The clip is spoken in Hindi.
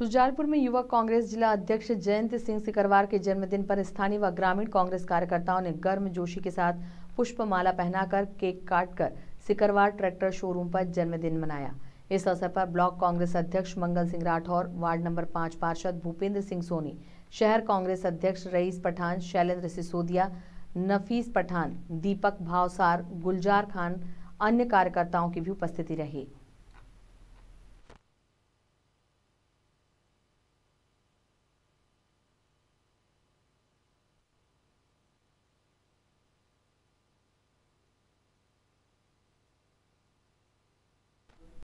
सुजानपुर में युवा कांग्रेस जिला अध्यक्ष जयंत सिंह सिकरवार के जन्मदिन पर स्थानीय व ग्रामीण कांग्रेस कार्यकर्ताओं ने गर्म जोशी के साथ पुष्पमाला पहनाकर केक काटकर सिकरवार ट्रैक्टर शोरूम पर जन्मदिन मनाया इस अवसर पर ब्लॉक कांग्रेस अध्यक्ष मंगल सिंह राठौर वार्ड नंबर पाँच पार्षद भूपेंद्र सिंह सोनी शहर कांग्रेस अध्यक्ष रईस पठान शैलेंद्र सिसोदिया नफीस पठान दीपक भावसार गुलजार खान अन्य कार्यकर्ताओं की भी उपस्थिति रही